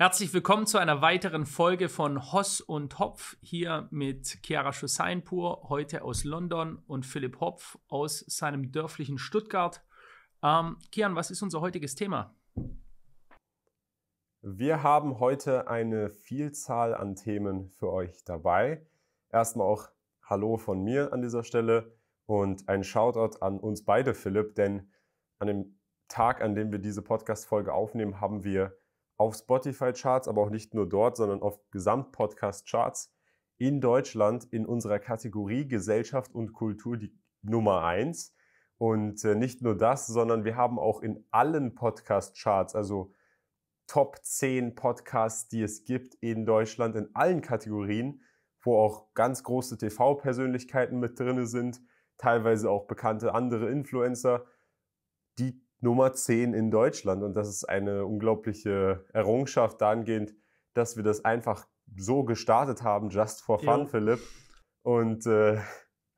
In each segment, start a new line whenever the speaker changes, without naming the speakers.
Herzlich willkommen zu einer weiteren Folge von Hoss und Hopf hier mit Chiara Schusseinpur, heute aus London und Philipp Hopf aus seinem dörflichen Stuttgart. Ähm, Kian, was ist unser heutiges Thema?
Wir haben heute eine Vielzahl an Themen für euch dabei. Erstmal auch Hallo von mir an dieser Stelle und ein Shoutout an uns beide, Philipp, denn an dem Tag, an dem wir diese Podcast-Folge aufnehmen, haben wir auf Spotify-Charts, aber auch nicht nur dort, sondern auf Gesamtpodcast-Charts in Deutschland in unserer Kategorie Gesellschaft und Kultur die Nummer 1. Und äh, nicht nur das, sondern wir haben auch in allen Podcast-Charts, also Top 10 Podcasts, die es gibt in Deutschland, in allen Kategorien, wo auch ganz große TV-Persönlichkeiten mit drin sind, teilweise auch bekannte andere Influencer, die Nummer 10 in Deutschland. Und das ist eine unglaubliche Errungenschaft dahingehend, dass wir das einfach so gestartet haben, just for fun, jo. Philipp. Und äh,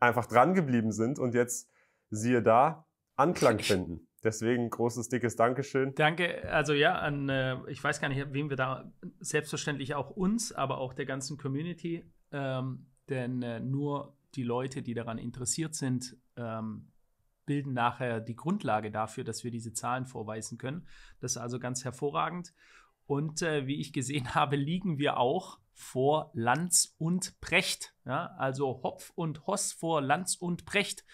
einfach dran geblieben sind und jetzt, siehe da, Anklang finden. Deswegen großes, dickes Dankeschön.
Danke, also ja, an, äh, ich weiß gar nicht, wem wir da, selbstverständlich auch uns, aber auch der ganzen Community, ähm, denn äh, nur die Leute, die daran interessiert sind, ähm, bilden nachher die Grundlage dafür, dass wir diese Zahlen vorweisen können. Das ist also ganz hervorragend. Und äh, wie ich gesehen habe, liegen wir auch vor Lanz und Precht. Ja? Also Hopf und Hoss vor Lanz und Precht.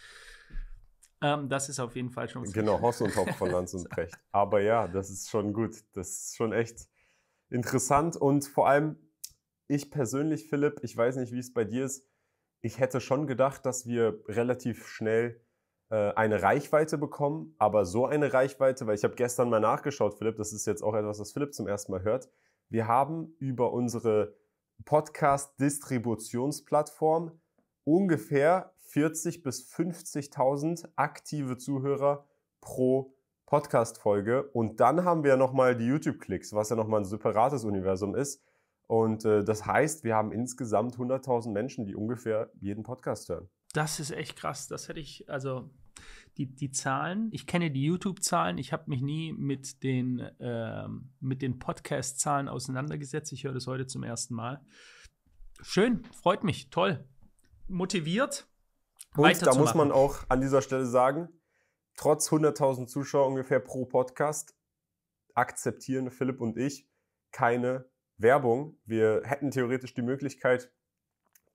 Ähm, das ist auf jeden Fall schon. Genau, Hoss und Hopf von Lanz
und Precht. Aber ja, das ist schon gut. Das ist schon echt interessant. Und vor allem, ich persönlich, Philipp, ich weiß nicht, wie es bei dir ist. Ich hätte schon gedacht, dass wir relativ schnell äh, eine Reichweite bekommen, aber so eine Reichweite, weil ich habe gestern mal nachgeschaut, Philipp, das ist jetzt auch etwas, was Philipp zum ersten Mal hört. Wir haben über unsere Podcast-Distributionsplattform ungefähr 40.000 bis 50.000 aktive Zuhörer pro Podcast-Folge. Und dann haben wir nochmal die YouTube-Klicks, was ja nochmal ein separates Universum ist. Und äh, das heißt, wir haben insgesamt 100.000 Menschen, die ungefähr jeden Podcast hören
das ist echt krass. Das hätte ich, also die, die Zahlen, ich kenne die YouTube-Zahlen, ich habe mich nie mit den, äh, mit den Podcast-Zahlen auseinandergesetzt. Ich höre das heute zum ersten Mal. Schön, freut mich, toll. Motiviert. Und da muss man
auch an dieser Stelle sagen, trotz 100.000 Zuschauer ungefähr pro Podcast akzeptieren Philipp und ich keine Werbung. Wir hätten theoretisch die Möglichkeit,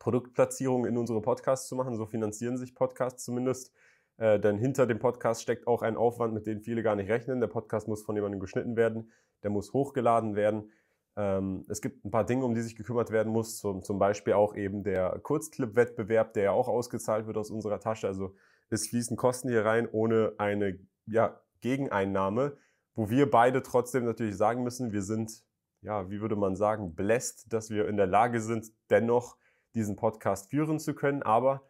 Produktplatzierung in unsere Podcasts zu machen. So finanzieren sich Podcasts zumindest. Äh, denn hinter dem Podcast steckt auch ein Aufwand, mit dem viele gar nicht rechnen. Der Podcast muss von jemandem geschnitten werden, der muss hochgeladen werden. Ähm, es gibt ein paar Dinge, um die sich gekümmert werden muss, zum, zum Beispiel auch eben der Kurzclip-Wettbewerb, der ja auch ausgezahlt wird aus unserer Tasche. Also es fließen Kosten hier rein ohne eine ja, Gegeneinnahme, wo wir beide trotzdem natürlich sagen müssen, wir sind, ja, wie würde man sagen, blessed, dass wir in der Lage sind, dennoch diesen Podcast führen zu können. Aber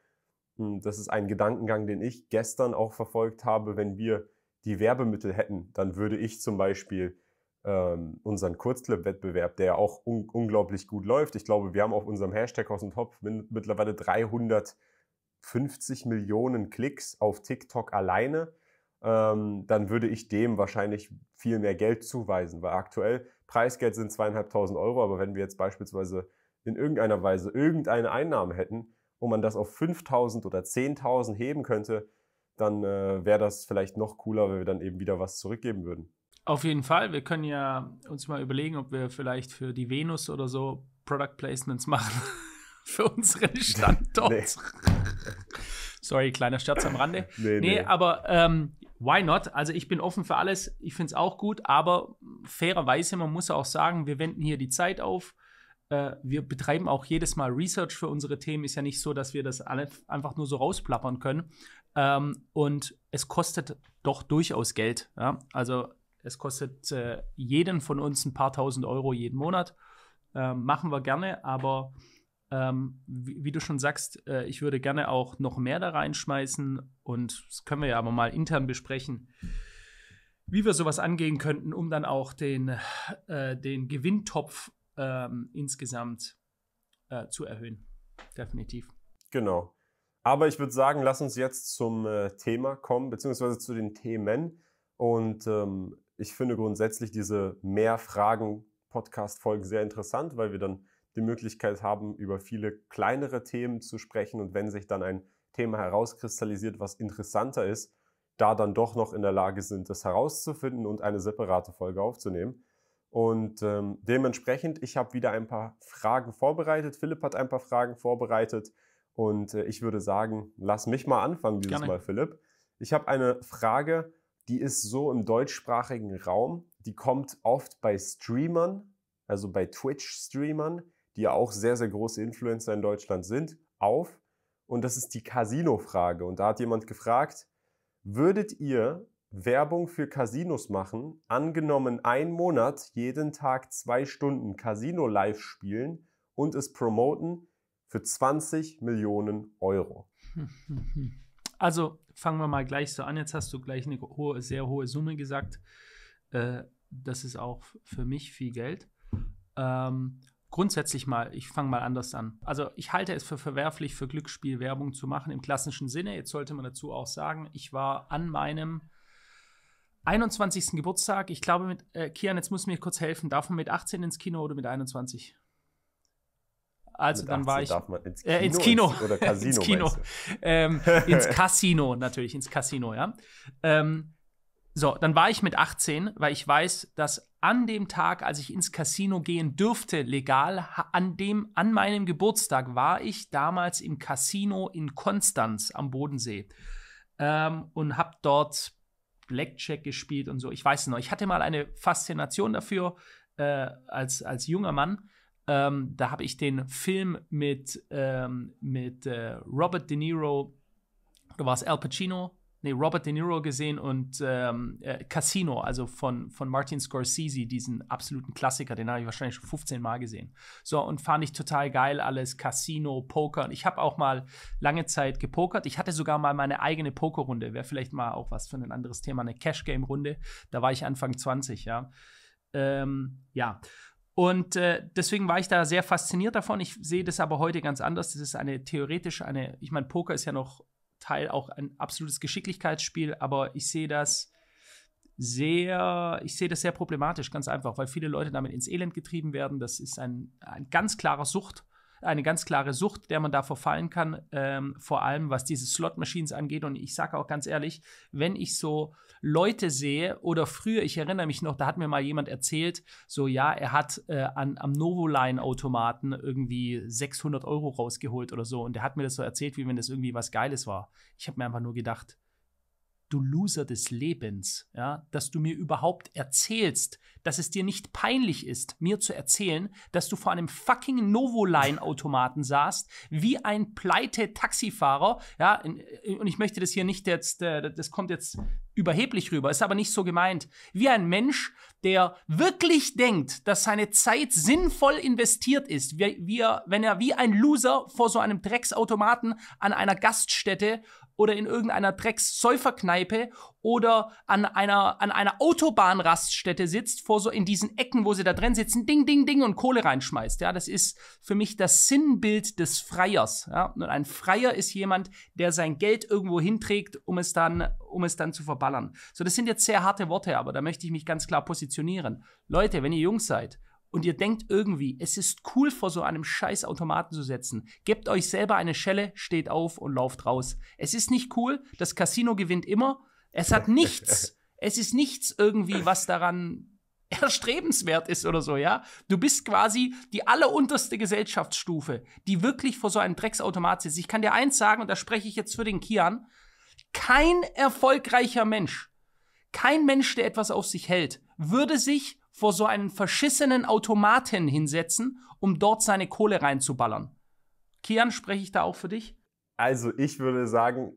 hm, das ist ein Gedankengang, den ich gestern auch verfolgt habe. Wenn wir die Werbemittel hätten, dann würde ich zum Beispiel ähm, unseren Kurzclip-Wettbewerb, der ja auch un unglaublich gut läuft. Ich glaube, wir haben auf unserem Hashtag aus dem Topf mittlerweile 350 Millionen Klicks auf TikTok alleine. Ähm, dann würde ich dem wahrscheinlich viel mehr Geld zuweisen, weil aktuell Preisgeld sind zweieinhalbtausend Euro, aber wenn wir jetzt beispielsweise in irgendeiner Weise irgendeine Einnahme hätten und man das auf 5000 oder 10.000 heben könnte, dann äh, wäre das vielleicht noch cooler, wenn wir dann eben wieder was zurückgeben würden.
Auf jeden Fall. Wir können ja uns mal überlegen, ob wir vielleicht für die Venus oder so Product Placements machen. für unsere Standort. Nee. Sorry, kleiner Scherz am Rande. Nee, nee, nee. aber ähm, why not? Also ich bin offen für alles. Ich finde es auch gut, aber fairerweise, man muss auch sagen, wir wenden hier die Zeit auf äh, wir betreiben auch jedes Mal Research für unsere Themen. Ist ja nicht so, dass wir das alle einfach nur so rausplappern können. Ähm, und es kostet doch durchaus Geld. Ja? Also es kostet äh, jeden von uns ein paar tausend Euro jeden Monat. Ähm, machen wir gerne, aber ähm, wie, wie, du schon sagst, äh, ich würde gerne auch noch mehr da reinschmeißen und das können wir ja aber mal intern besprechen, wie wir sowas angehen könnten, um dann auch den, äh, den Gewinntopf ähm, insgesamt äh, zu erhöhen. Definitiv.
Genau. Aber ich würde sagen, lass uns jetzt zum äh, Thema kommen, beziehungsweise zu den Themen. Und ähm, ich finde grundsätzlich diese Mehr-Fragen-Podcast-Folgen sehr interessant, weil wir dann die Möglichkeit haben, über viele kleinere Themen zu sprechen. Und wenn sich dann ein Thema herauskristallisiert, was interessanter ist, da dann doch noch in der Lage sind, das herauszufinden und eine separate Folge aufzunehmen. Und ähm, dementsprechend, ich habe wieder ein paar Fragen vorbereitet. Philipp hat ein paar Fragen vorbereitet. Und äh, ich würde sagen, lass mich mal anfangen dieses Gerne. Mal, Philipp. Ich habe eine Frage, die ist so im deutschsprachigen Raum. Die kommt oft bei Streamern, also bei Twitch-Streamern, die ja auch sehr, sehr große Influencer in Deutschland sind, auf. Und das ist die Casino-Frage. Und da hat jemand gefragt, würdet ihr Werbung für Casinos machen, angenommen ein Monat jeden Tag zwei Stunden Casino live spielen und es promoten für 20 Millionen Euro.
Also fangen wir mal gleich so an. Jetzt hast du gleich eine hohe, sehr hohe Summe gesagt. Äh, das ist auch für mich viel Geld. Ähm, grundsätzlich mal, ich fange mal anders an. Also ich halte es für verwerflich, für Glücksspiel Werbung zu machen im klassischen Sinne. Jetzt sollte man dazu auch sagen, ich war an meinem 21. Geburtstag. Ich glaube, mit äh, Kian, jetzt muss mir kurz helfen. Darf man mit 18 ins Kino oder mit 21? Also mit dann war ich ins Kino, äh, ins Kino ins, oder Casino ins Kino ähm, ins Casino natürlich ins Casino ja ähm, so dann war ich mit 18 weil ich weiß dass an dem Tag als ich ins Casino gehen dürfte legal an dem an meinem Geburtstag war ich damals im Casino in Konstanz am Bodensee ähm, und habe dort Blackjack gespielt und so. Ich weiß es noch, ich hatte mal eine Faszination dafür äh, als, als junger Mann. Ähm, da habe ich den Film mit, ähm, mit äh, Robert De Niro, oder war es Al Pacino, nee, Robert De Niro gesehen und ähm, äh, Casino, also von, von Martin Scorsese, diesen absoluten Klassiker, den habe ich wahrscheinlich schon 15 Mal gesehen. So, und fand ich total geil alles, Casino, Poker. Und ich habe auch mal lange Zeit gepokert. Ich hatte sogar mal meine eigene Pokerrunde, wäre vielleicht mal auch was für ein anderes Thema, eine Cash-Game-Runde. Da war ich Anfang 20, ja. Ähm, ja. Und äh, deswegen war ich da sehr fasziniert davon. Ich sehe das aber heute ganz anders. Das ist eine theoretisch eine, ich meine, Poker ist ja noch Teil auch ein absolutes Geschicklichkeitsspiel, aber ich sehe das sehr, ich sehe das sehr problematisch, ganz einfach, weil viele Leute damit ins Elend getrieben werden. Das ist ein, ein ganz klarer Sucht, eine ganz klare Sucht, der man da verfallen kann, ähm, vor allem was diese Slot-Machines angeht. Und ich sage auch ganz ehrlich, wenn ich so Leute sehe oder früher, ich erinnere mich noch, da hat mir mal jemand erzählt, so ja, er hat äh, an, am Novoline-Automaten irgendwie 600 Euro rausgeholt oder so. Und der hat mir das so erzählt, wie wenn das irgendwie was Geiles war. Ich habe mir einfach nur gedacht, du Loser des Lebens, ja, dass du mir überhaupt erzählst, dass es dir nicht peinlich ist, mir zu erzählen, dass du vor einem fucking Novoline-Automaten saßt, wie ein pleite Taxifahrer, ja, und ich möchte das hier nicht jetzt, äh, das kommt jetzt überheblich rüber, ist aber nicht so gemeint, wie ein Mensch, der wirklich denkt, dass seine Zeit sinnvoll investiert ist, wie, wie er, wenn er wie ein Loser vor so einem Drecksautomaten an einer Gaststätte oder in irgendeiner Dreckssäuferkneipe oder an einer, an einer Autobahnraststätte sitzt, vor so in diesen Ecken, wo sie da drin sitzen, ding, ding, ding und Kohle reinschmeißt. Ja, das ist für mich das Sinnbild des Freiers. Ja, und ein Freier ist jemand, der sein Geld irgendwo hinträgt, um es dann, um es dann zu verballern. So, das sind jetzt sehr harte Worte, aber da möchte ich mich ganz klar positionieren. Leute, wenn ihr jung seid und ihr denkt irgendwie, es ist cool, vor so einem scheiß Automaten zu setzen. Gebt euch selber eine Schelle, steht auf und lauft raus. Es ist nicht cool, das Casino gewinnt immer. Es hat nichts. es ist nichts irgendwie, was daran erstrebenswert ist oder so, ja? Du bist quasi die allerunterste Gesellschaftsstufe, die wirklich vor so einem Drecksautomat sitzt. Ich kann dir eins sagen, und da spreche ich jetzt für den Kian. Kein erfolgreicher Mensch, kein Mensch, der etwas auf sich hält, würde sich vor so einen verschissenen Automaten hinsetzen, um dort seine Kohle reinzuballern. Kian, spreche ich da auch für dich?
Also ich würde sagen,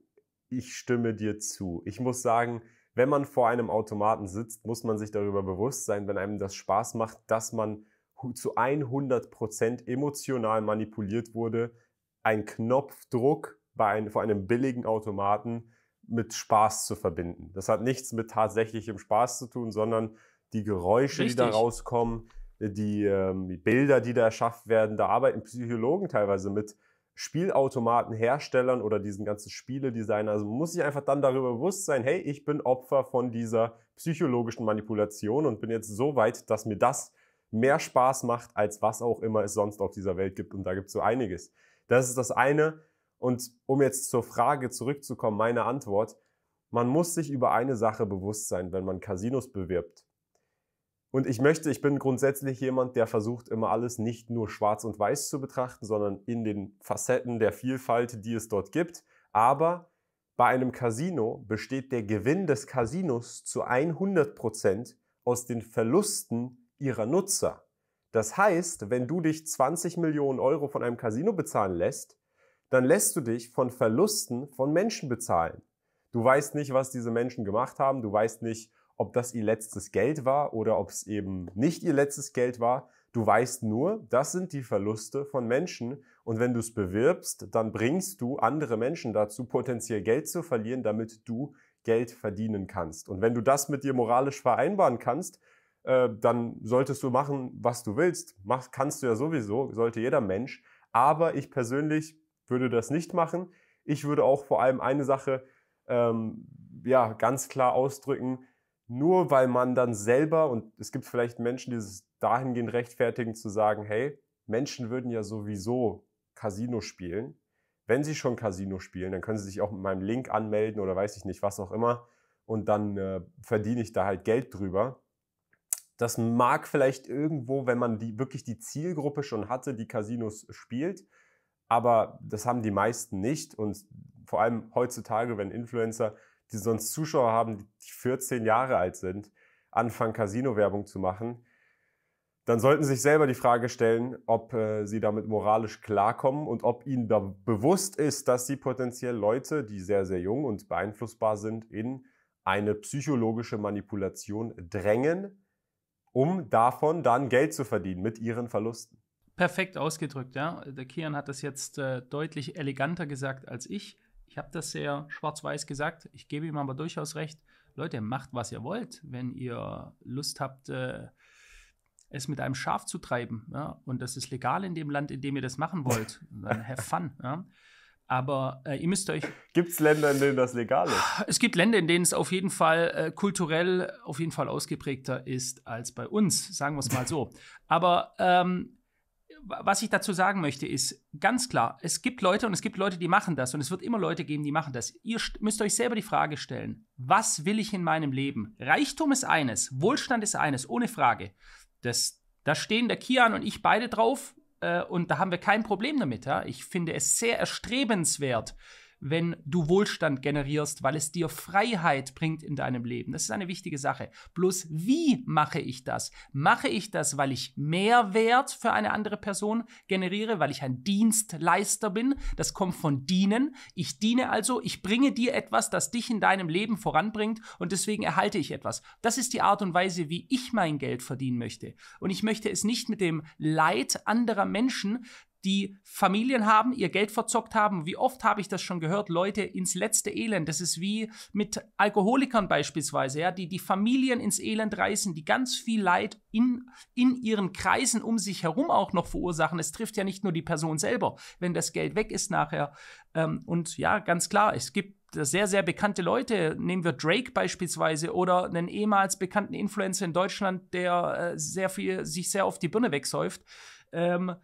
ich stimme dir zu. Ich muss sagen, wenn man vor einem Automaten sitzt, muss man sich darüber bewusst sein, wenn einem das Spaß macht, dass man zu 100% Prozent emotional manipuliert wurde, ein Knopfdruck bei einem, vor einem billigen Automaten mit Spaß zu verbinden. Das hat nichts mit tatsächlichem Spaß zu tun, sondern die Geräusche, Richtig. die da rauskommen, äh, die, ähm, die Bilder, die da erschafft werden. Da arbeiten Psychologen teilweise mit Spielautomatenherstellern oder diesen ganzen Spieledesignern. Also muss ich einfach dann darüber bewusst sein, hey, ich bin Opfer von dieser psychologischen Manipulation und bin jetzt so weit, dass mir das mehr Spaß macht, als was auch immer es sonst auf dieser Welt gibt. Und da gibt es so einiges. Das ist das eine. Und um jetzt zur Frage zurückzukommen, meine Antwort, man muss sich über eine Sache bewusst sein, wenn man Casinos bewirbt. Und ich möchte, ich bin grundsätzlich jemand, der versucht, immer alles nicht nur schwarz und weiß zu betrachten, sondern in den Facetten der Vielfalt, die es dort gibt. Aber bei einem Casino besteht der Gewinn des Casinos zu 100% Prozent aus den Verlusten ihrer Nutzer. Das heißt, wenn du dich 20 Millionen Euro von einem Casino bezahlen lässt, dann lässt du dich von Verlusten von Menschen bezahlen. Du weißt nicht, was diese Menschen gemacht haben, du weißt nicht, ob das ihr letztes Geld war oder ob es eben nicht ihr letztes Geld war. Du weißt nur, das sind die Verluste von Menschen und wenn du es bewirbst, dann bringst du andere Menschen dazu, potenziell Geld zu verlieren, damit du Geld verdienen kannst. Und wenn du das mit dir moralisch vereinbaren kannst, äh, dann solltest du machen, was du willst. Mach, kannst du ja sowieso, sollte jeder Mensch. Aber ich persönlich würde das nicht machen. Ich würde auch vor allem eine Sache ähm, ja, ganz klar ausdrücken nur weil man dann selber, und es gibt vielleicht Menschen, die es dahingehend rechtfertigen, zu sagen, hey, Menschen würden ja sowieso Casino spielen. Wenn sie schon Casino spielen, dann können sie sich auch mit meinem Link anmelden oder weiß ich nicht, was auch immer. Und dann äh, verdiene ich da halt Geld drüber. Das mag vielleicht irgendwo, wenn man die, wirklich die Zielgruppe schon hatte, die Casinos spielt. Aber das haben die meisten nicht. Und vor allem heutzutage, wenn Influencer die sonst Zuschauer haben, die 14 Jahre alt sind, anfangen, Casino-Werbung zu machen, dann sollten sie sich selber die Frage stellen, ob äh, sie damit moralisch klarkommen und ob ihnen da bewusst ist, dass sie potenziell Leute, die sehr, sehr jung und beeinflussbar sind, in eine psychologische Manipulation drängen, um davon dann Geld zu verdienen mit ihren Verlusten.
Perfekt ausgedrückt, ja. Der Kian hat das jetzt äh, deutlich eleganter gesagt als ich ich habe das sehr schwarz-weiß gesagt. Ich gebe ihm aber durchaus recht. Leute, macht, was ihr wollt, wenn ihr Lust habt, äh, es mit einem Schaf zu treiben. Ja? Und das ist legal in dem Land, in dem ihr das machen wollt. Dann have fun. Ja? Aber äh, ihr müsst euch.
Gibt es Länder, in denen das legal ist?
Es gibt Länder, in denen es auf jeden Fall äh, kulturell auf jeden Fall ausgeprägter ist als bei uns, sagen wir es mal so. Aber ähm, was ich dazu sagen möchte, ist ganz klar, es gibt Leute und es gibt Leute, die machen das und es wird immer Leute geben, die machen das. Ihr müsst euch selber die Frage stellen, was will ich in meinem Leben? Reichtum ist eines, Wohlstand ist eines, ohne Frage. Das, da stehen der Kian und ich beide drauf äh, und da haben wir kein Problem damit. Ja? Ich finde es sehr erstrebenswert, wenn du Wohlstand generierst, weil es dir Freiheit bringt in deinem Leben. Das ist eine wichtige Sache. Bloß wie mache ich das? Mache ich das, weil ich Mehrwert für eine andere Person generiere, weil ich ein Dienstleister bin? Das kommt von dienen. Ich diene also, ich bringe dir etwas, das dich in deinem Leben voranbringt und deswegen erhalte ich etwas. Das ist die Art und Weise, wie ich mein Geld verdienen möchte. Und ich möchte es nicht mit dem Leid anderer Menschen die Familien haben, ihr Geld verzockt haben. Wie oft habe ich das schon gehört? Leute ins letzte Elend. Das ist wie mit Alkoholikern beispielsweise, ja, die die Familien ins Elend reißen, die ganz viel Leid in, in ihren Kreisen um sich herum auch noch verursachen. Es trifft ja nicht nur die Person selber, wenn das Geld weg ist nachher. Ähm, und ja, ganz klar, es gibt sehr, sehr bekannte Leute, nehmen wir Drake beispielsweise oder einen ehemals bekannten Influencer in Deutschland, der äh, sehr viel, sich sehr oft die Birne wegsäuft. Ähm,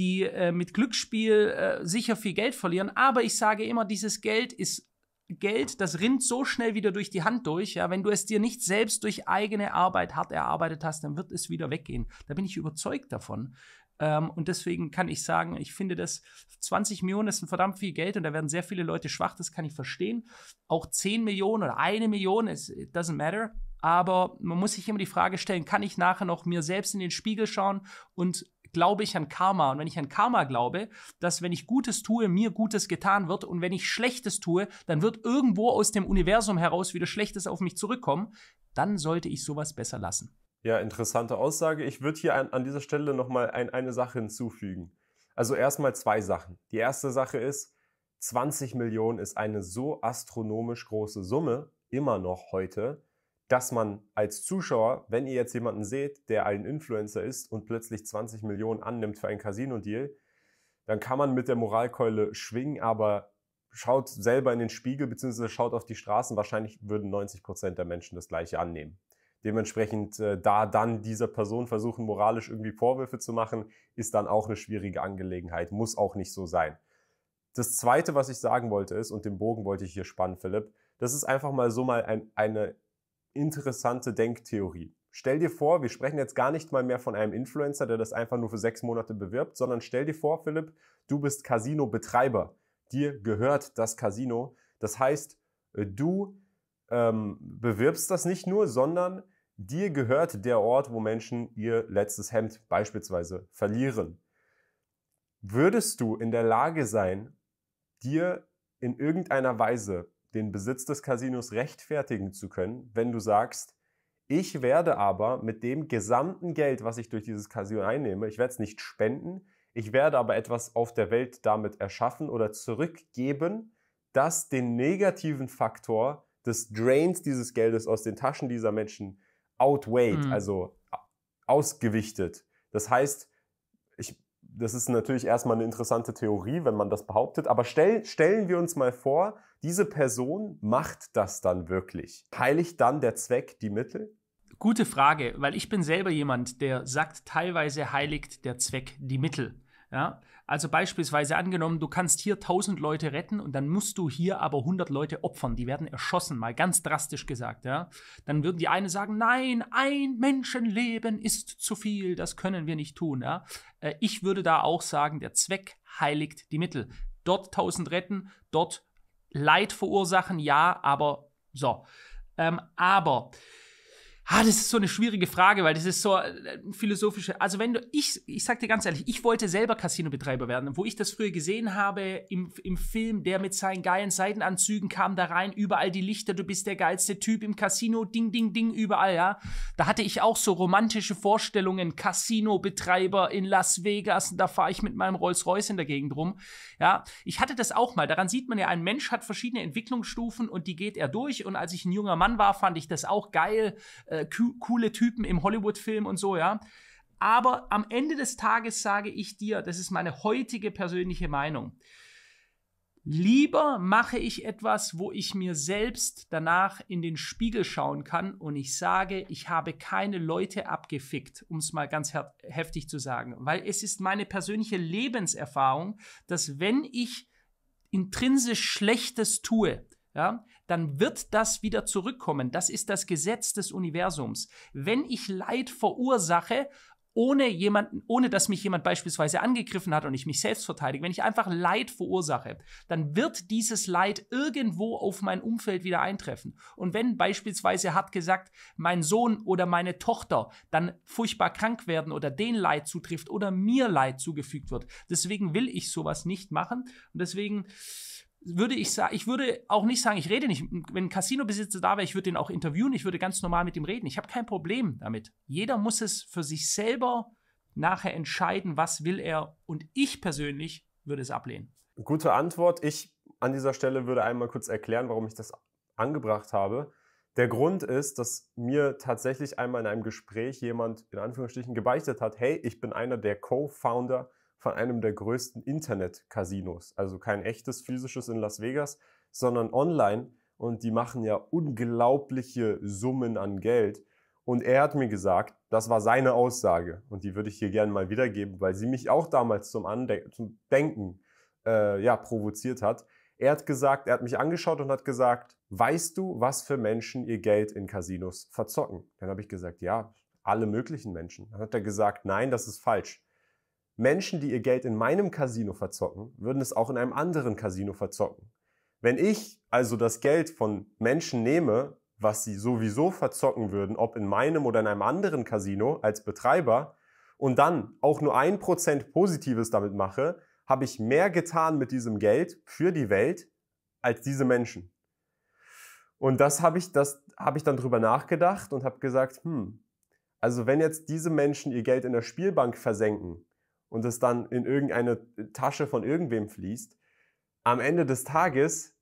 die äh, mit Glücksspiel äh, sicher viel Geld verlieren. Aber ich sage immer, dieses Geld ist Geld, das rinnt so schnell wieder durch die Hand durch. Ja, wenn du es dir nicht selbst durch eigene Arbeit hart erarbeitet hast, dann wird es wieder weggehen. Da bin ich überzeugt davon. Ähm, und deswegen kann ich sagen, ich finde das 20 Millionen ist ein verdammt viel Geld und da werden sehr viele Leute schwach, das kann ich verstehen. Auch 10 Millionen oder eine Million, ist, it doesn't matter. Aber man muss sich immer die Frage stellen, kann ich nachher noch mir selbst in den Spiegel schauen und glaube ich an Karma. Und wenn ich an Karma glaube, dass wenn ich Gutes tue, mir Gutes getan wird. Und wenn ich Schlechtes tue, dann wird irgendwo aus dem Universum heraus wieder Schlechtes auf mich zurückkommen. Dann sollte ich sowas besser lassen.
Ja, interessante Aussage. Ich würde hier an, an, dieser Stelle nochmal ein, eine Sache hinzufügen. Also erstmal zwei Sachen. Die erste Sache ist, 20 Millionen ist eine so astronomisch große Summe, immer noch heute, dass man als Zuschauer, wenn ihr jetzt jemanden seht, der ein Influencer ist und plötzlich 20 Millionen annimmt für einen Casino-Deal, dann kann man mit der Moralkeule schwingen, aber schaut selber in den Spiegel bzw. schaut auf die Straßen. Wahrscheinlich würden 90 Prozent der Menschen das gleiche annehmen. Dementsprechend äh, da dann dieser Person versuchen, moralisch irgendwie Vorwürfe zu machen, ist dann auch eine schwierige Angelegenheit, muss auch nicht so sein. Das Zweite, was ich sagen wollte ist, und den Bogen wollte ich hier spannen, Philipp, das ist einfach mal so mal ein, eine interessante Denktheorie. Stell dir vor, wir sprechen jetzt gar nicht mal mehr von einem Influencer, der das einfach nur für sechs Monate bewirbt, sondern stell dir vor, Philipp, du bist Casino-Betreiber. Dir gehört das Casino. Das heißt, äh, du ähm, bewirbst das nicht nur, sondern dir gehört der Ort, wo Menschen ihr letztes Hemd beispielsweise verlieren. Würdest du in der Lage sein, dir in irgendeiner Weise den Besitz des Casinos rechtfertigen zu können, wenn du sagst, ich werde aber mit dem gesamten Geld, was ich durch dieses Casino einnehme, ich werde es nicht spenden, ich werde aber etwas auf der Welt damit erschaffen oder zurückgeben, das den negativen Faktor des Drains dieses Geldes aus den Taschen dieser Menschen outweighed, mhm. also ausgewichtet. Das heißt, das ist natürlich erstmal eine interessante Theorie, wenn man das behauptet, aber stell, stellen wir uns mal vor, diese Person macht das dann wirklich. Heiligt dann der Zweck die Mittel?
Gute Frage, weil ich bin selber jemand, der sagt, teilweise heiligt der Zweck die Mittel. Ja? Also beispielsweise angenommen, du kannst hier 1000 Leute retten und dann musst du hier aber 100 Leute opfern. Die werden erschossen, mal ganz drastisch gesagt. Ja? Dann würden die einen sagen, nein, ein Menschenleben ist zu viel, das können wir nicht tun. Ja? Äh, ich würde da auch sagen, der Zweck heiligt die Mittel. Dort 1000 retten, dort Leid verursachen, ja, aber so. Ähm, aber Ah, das ist so eine schwierige Frage, weil das ist so äh, philosophische. Also wenn du, ich, ich sag dir ganz ehrlich, ich wollte selber Casinobetreiber werden. Wo ich das früher gesehen habe, im, im Film, der mit seinen geilen Seitenanzügen kam da rein, überall die Lichter, du bist der geilste Typ im Casino, ding, ding, ding, überall, ja. Da hatte ich auch so romantische Vorstellungen, Casinobetreiber in Las Vegas, und da fahre ich mit meinem Rolls-Royce in der Gegend rum. Ja, ich hatte das auch mal. Daran sieht man ja, ein Mensch hat verschiedene Entwicklungsstufen und die geht er durch. Und als ich ein junger Mann war, fand ich das auch geil. Äh, äh, coole Typen im Hollywood-Film und so, ja. Aber am Ende des Tages sage ich dir, das ist meine heutige persönliche Meinung. Lieber mache ich etwas, wo ich mir selbst danach in den Spiegel schauen kann und ich sage, ich habe keine Leute abgefickt, um es mal ganz heftig zu sagen, weil es ist meine persönliche Lebenserfahrung, dass wenn ich intrinsisch Schlechtes tue, ja, dann wird das wieder zurückkommen. Das ist das Gesetz des Universums. Wenn ich Leid verursache, ohne jemanden, ohne dass mich jemand beispielsweise angegriffen hat und ich mich selbst verteidige, wenn ich einfach Leid verursache, dann wird dieses Leid irgendwo auf mein Umfeld wieder eintreffen. Und wenn beispielsweise hart gesagt mein Sohn oder meine Tochter dann furchtbar krank werden oder den Leid zutrifft oder mir Leid zugefügt wird, deswegen will ich sowas nicht machen und deswegen würde ich sagen, ich würde auch nicht sagen, ich rede nicht. Wenn ein Casino-Besitzer da wäre, ich würde den auch interviewen, ich würde ganz normal mit ihm reden. Ich habe kein Problem damit. Jeder muss es für sich selber nachher entscheiden, was will er. Und ich persönlich würde es ablehnen.
Gute Antwort. Ich an dieser Stelle würde einmal kurz erklären, warum ich das angebracht habe. Der Grund ist, dass mir tatsächlich einmal in einem Gespräch jemand in Anführungsstrichen gebeichtet hat, hey, ich bin einer der Co-Founder von einem der größten Internet-Casinos. Also kein echtes physisches in Las Vegas, sondern online. Und die machen ja unglaubliche Summen an Geld. Und er hat mir gesagt, das war seine Aussage. Und die würde ich hier gerne mal wiedergeben, weil sie mich auch damals zum, Ande zum Denken äh, ja, provoziert hat. Er hat gesagt, er hat mich angeschaut und hat gesagt, weißt du, was für Menschen ihr Geld in Casinos verzocken? Dann habe ich gesagt, ja, alle möglichen Menschen. Dann hat er gesagt, nein, das ist falsch. Menschen, die ihr Geld in meinem Casino verzocken, würden es auch in einem anderen Casino verzocken. Wenn ich also das Geld von Menschen nehme, was sie sowieso verzocken würden, ob in meinem oder in einem anderen Casino als Betreiber, und dann auch nur ein Prozent Positives damit mache, habe ich mehr getan mit diesem Geld für die Welt als diese Menschen. Und das habe ich, das habe ich dann drüber nachgedacht und habe gesagt, hm, also wenn jetzt diese Menschen ihr Geld in der Spielbank versenken, und es dann in irgendeine Tasche von irgendwem fließt, am Ende des Tages,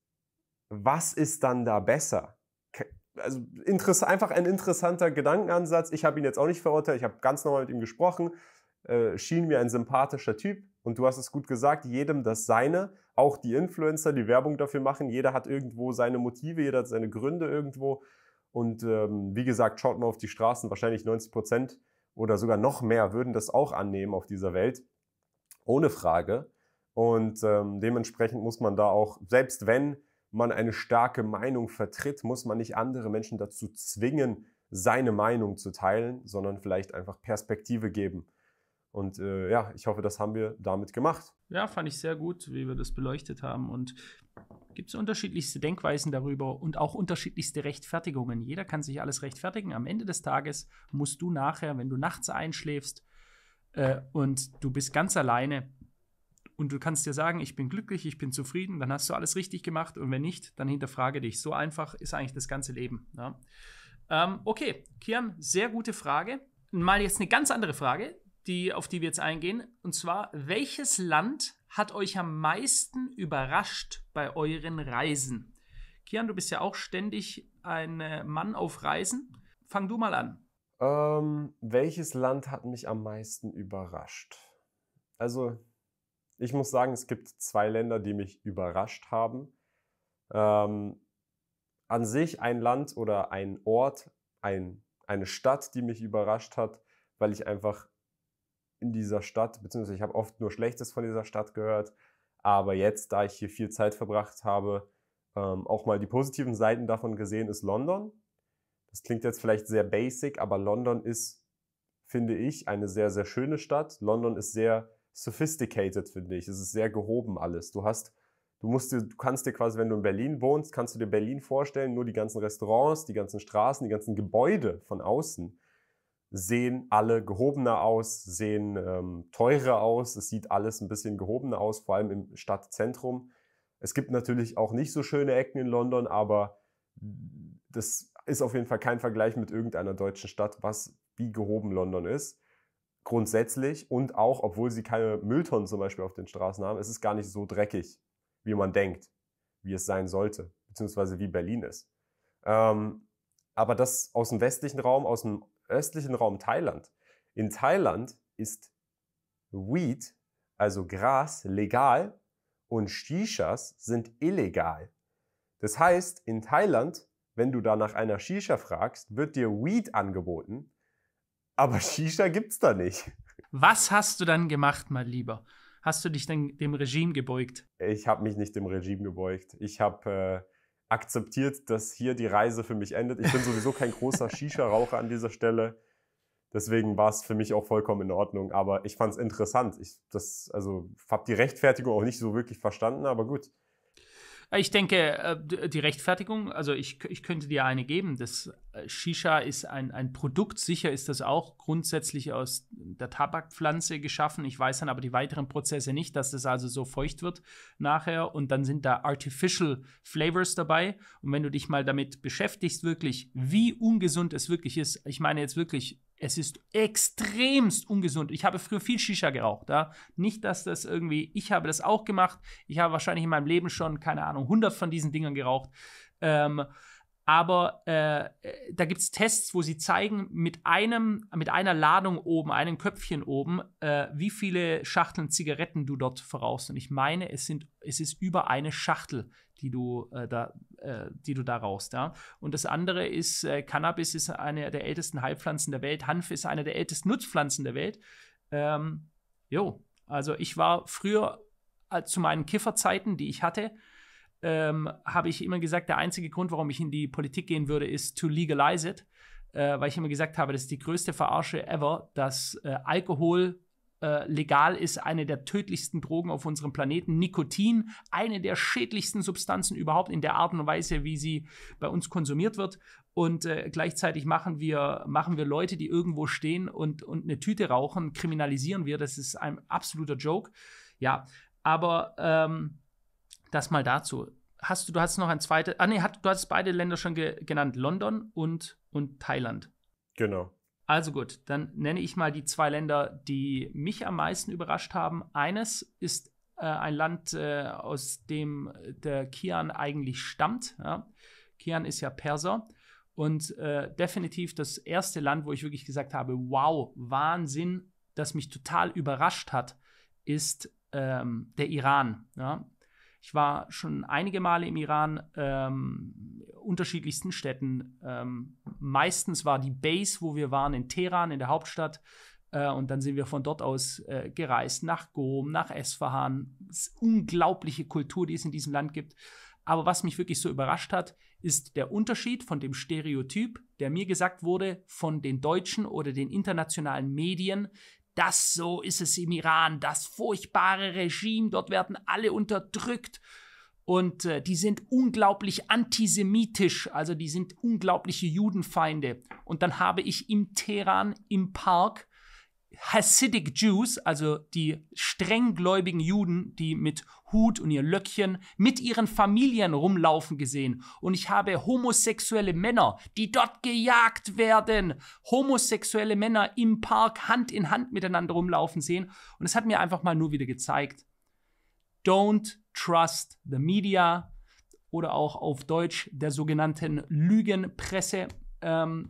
was ist dann da besser? Also einfach ein interessanter Gedankenansatz. Ich habe ihn jetzt auch nicht verurteilt, ich habe ganz normal mit ihm gesprochen, äh, schien mir ein sympathischer Typ. Und du hast es gut gesagt, jedem das Seine, auch die Influencer, die Werbung dafür machen. Jeder hat irgendwo seine Motive, jeder hat seine Gründe irgendwo. Und ähm, wie gesagt, schaut mal auf die Straßen, wahrscheinlich 90 Prozent oder sogar noch mehr würden das auch annehmen auf dieser Welt, ohne Frage. Und ähm, dementsprechend muss man da auch, selbst wenn man eine starke Meinung vertritt, muss man nicht andere Menschen dazu zwingen, seine Meinung zu teilen, sondern vielleicht einfach Perspektive geben. Und äh, ja, ich hoffe, das haben wir damit gemacht.
Ja, fand ich sehr gut, wie wir das beleuchtet haben. Und gibt es unterschiedlichste Denkweisen darüber und auch unterschiedlichste Rechtfertigungen. Jeder kann sich alles rechtfertigen. Am Ende des Tages musst du nachher, wenn du nachts einschläfst äh, und du bist ganz alleine und du kannst dir sagen, ich bin glücklich, ich bin zufrieden, dann hast du alles richtig gemacht. Und wenn nicht, dann hinterfrage dich. So einfach ist eigentlich das ganze Leben. Ja. Ähm, okay, Kian, sehr gute Frage. Mal jetzt eine ganz andere Frage die, auf die wir jetzt eingehen. Und zwar, welches Land hat euch am meisten überrascht bei euren Reisen? Kian, du bist ja auch ständig ein äh, Mann auf Reisen. Fang du mal an.
Ähm, welches Land hat mich am meisten überrascht? Also, ich muss sagen, es gibt zwei Länder, die mich überrascht haben. Ähm, an sich ein Land oder ein Ort, ein, eine Stadt, die mich überrascht hat, weil ich einfach in dieser Stadt, beziehungsweise ich habe oft nur Schlechtes von dieser Stadt gehört. Aber jetzt, da ich hier viel Zeit verbracht habe, ähm, auch mal die positiven Seiten davon gesehen, ist London. Das klingt jetzt vielleicht sehr basic, aber London ist, finde ich, eine sehr, sehr schöne Stadt. London ist sehr sophisticated, finde ich. Es ist sehr gehoben alles. Du hast, du musst dir, du kannst dir quasi, wenn du in Berlin wohnst, kannst du dir Berlin vorstellen, nur die ganzen Restaurants, die ganzen Straßen, die ganzen Gebäude von außen sehen alle gehobener aus, sehen ähm, teurer aus. Es sieht alles ein bisschen gehobener aus, vor allem im Stadtzentrum. Es gibt natürlich auch nicht so schöne Ecken in London, aber das ist auf jeden Fall kein Vergleich mit irgendeiner deutschen Stadt, was wie gehoben London ist. Grundsätzlich und auch, obwohl sie keine Mülltonnen zum Beispiel auf den Straßen haben, ist es gar nicht so dreckig, wie man denkt, wie es sein sollte, beziehungsweise wie Berlin ist. Ähm, aber das aus dem westlichen Raum, aus dem östlichen Raum Thailand. In Thailand ist Weed, also Gras, legal und Shishas sind illegal. Das heißt, in Thailand, wenn du da nach einer Shisha fragst, wird dir Weed angeboten, aber Shisha gibt es da nicht.
Was hast du dann gemacht, mein Lieber? Hast du dich denn dem Regime gebeugt? Ich habe mich nicht dem Regime gebeugt.
Ich habe äh, akzeptiert, dass hier die Reise für mich endet. Ich bin sowieso kein großer Shisha-Raucher an dieser Stelle. Deswegen war es für mich auch vollkommen in Ordnung. Aber ich fand es interessant. Ich also habe die Rechtfertigung auch nicht so wirklich verstanden, aber gut.
Ich denke, äh, die Rechtfertigung, also ich, ich könnte dir eine geben. Das äh, Shisha ist ein, ein Produkt, sicher ist das auch grundsätzlich aus der Tabakpflanze geschaffen. Ich weiß dann aber die weiteren Prozesse nicht, dass das also so feucht wird nachher und dann sind da Artificial Flavors dabei. Und wenn du dich mal damit beschäftigst, wirklich, wie ungesund es wirklich ist, ich meine jetzt wirklich es ist extremst ungesund. Ich habe früher viel Shisha geraucht. Ja? Nicht, dass das irgendwie, ich habe das auch gemacht. Ich habe wahrscheinlich in meinem Leben schon, keine Ahnung, 100 von diesen Dingern geraucht. Ähm, aber äh, äh da gibt es Tests, wo sie zeigen, mit einem, mit einer Ladung oben, einem Köpfchen oben, äh, wie viele Schachteln Zigaretten du dort verrauchst. Und ich meine, es sind, es ist über eine Schachtel, die du äh, da, äh, die du da rauchst. Ja? Und das andere ist, äh, Cannabis ist eine der ältesten Heilpflanzen der Welt, Hanf ist eine der ältesten Nutzpflanzen der Welt. Ähm, jo, also ich war früher zu meinen Kifferzeiten, die ich hatte, ähm, habe ich immer gesagt, der einzige Grund, warum ich in die Politik gehen würde, ist to legalize it, äh, weil ich immer gesagt habe, das ist die größte Verarsche ever, dass äh, Alkohol äh, legal ist, eine der tödlichsten Drogen auf unserem Planeten. Nikotin, eine der schädlichsten Substanzen überhaupt in der Art und Weise, wie sie bei uns konsumiert wird. Und äh, gleichzeitig machen wir, machen wir Leute, die irgendwo stehen und, und eine Tüte rauchen, kriminalisieren wir. Das ist ein absoluter Joke. Ja, aber ähm, das mal dazu. Hast du, du hast noch ein zweites, ah nee, hat, du hast beide Länder schon ge genannt, London und, und Thailand. Genau. Also gut, dann nenne ich mal die zwei Länder, die mich am meisten überrascht haben. Eines ist äh, ein Land, äh, aus dem äh, der Kian eigentlich stammt. Ja? Kian ist ja Perser. Und äh, definitiv das erste Land, wo ich wirklich gesagt habe, wow, Wahnsinn, das mich total überrascht hat, ist ähm, der Iran. Ja? Ich war schon einige Male im Iran, ähm, unterschiedlichsten Städten. Ähm, meistens war die Base, wo wir waren, in Teheran, in der Hauptstadt. Äh, und dann sind wir von dort aus äh, gereist nach Gom, nach Esfahan. Das unglaubliche Kultur, die es in diesem Land gibt. Aber was mich wirklich so überrascht hat, ist der Unterschied von dem Stereotyp, der mir gesagt wurde von den deutschen oder den internationalen Medien, das so ist es im Iran, das furchtbare Regime, dort werden alle unterdrückt. Und äh, die sind unglaublich antisemitisch, also die sind unglaubliche Judenfeinde. Und dann habe ich im Teheran, im Park, Hasidic Jews, also die strenggläubigen Juden, die mit Hut und ihr Löckchen mit ihren Familien rumlaufen gesehen. Und ich habe homosexuelle Männer, die dort gejagt werden, homosexuelle Männer im Park Hand in Hand miteinander rumlaufen sehen. Und es hat mir einfach mal nur wieder gezeigt, don't trust the media oder auch auf Deutsch der sogenannten Lügenpresse. Ähm,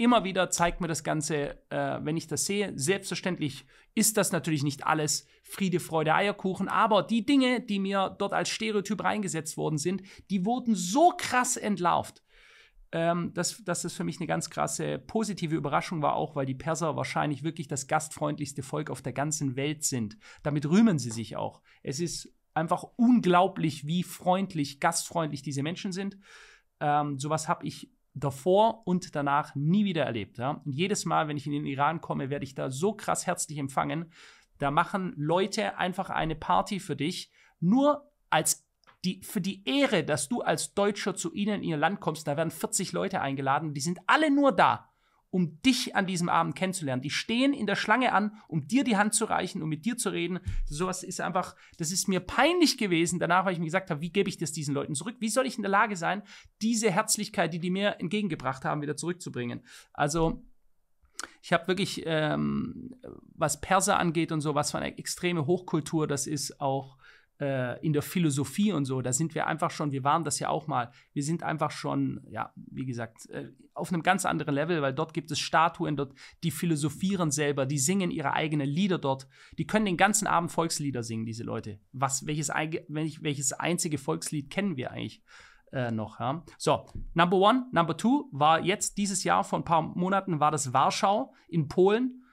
Immer wieder zeigt mir das Ganze, äh, wenn ich das sehe. Selbstverständlich ist das natürlich nicht alles Friede, Freude, Eierkuchen, aber die Dinge, die mir dort als Stereotyp reingesetzt worden sind, die wurden so krass entlarvt, ähm, dass, dass das für mich eine ganz krasse positive Überraschung war, auch weil die Perser wahrscheinlich wirklich das gastfreundlichste Volk auf der ganzen Welt sind. Damit rühmen sie sich auch. Es ist einfach unglaublich, wie freundlich, gastfreundlich diese Menschen sind. Ähm, sowas habe ich davor und danach nie wieder erlebt. Ja? Und jedes Mal, wenn ich in den Iran komme, werde ich da so krass herzlich empfangen. Da machen Leute einfach eine Party für dich, nur als die, für die Ehre, dass du als Deutscher zu ihnen in ihr Land kommst. Da werden 40 Leute eingeladen, die sind alle nur da um dich an diesem Abend kennenzulernen. Die stehen in der Schlange an, um dir die Hand zu reichen, um mit dir zu reden. Sowas ist einfach, das ist mir peinlich gewesen danach, weil ich mir gesagt habe, wie gebe ich das diesen Leuten zurück? Wie soll ich in der Lage sein, diese Herzlichkeit, die die mir entgegengebracht haben, wieder zurückzubringen? Also ich habe wirklich, ähm, was Perser angeht und so, was für eine extreme Hochkultur das ist, auch äh, in der Philosophie und so, da sind wir einfach schon, wir waren das ja auch mal, wir sind einfach schon, ja, wie gesagt, äh, auf einem ganz anderen Level, weil dort gibt es Statuen, dort, die philosophieren selber, die singen ihre eigenen Lieder dort, die können den ganzen Abend Volkslieder singen, diese Leute. Was, welches, welches einzige Volkslied kennen wir eigentlich? Äh, noch. Ja. So, Number One, Number Two war jetzt dieses Jahr vor ein paar Monaten war das Warschau in Polen.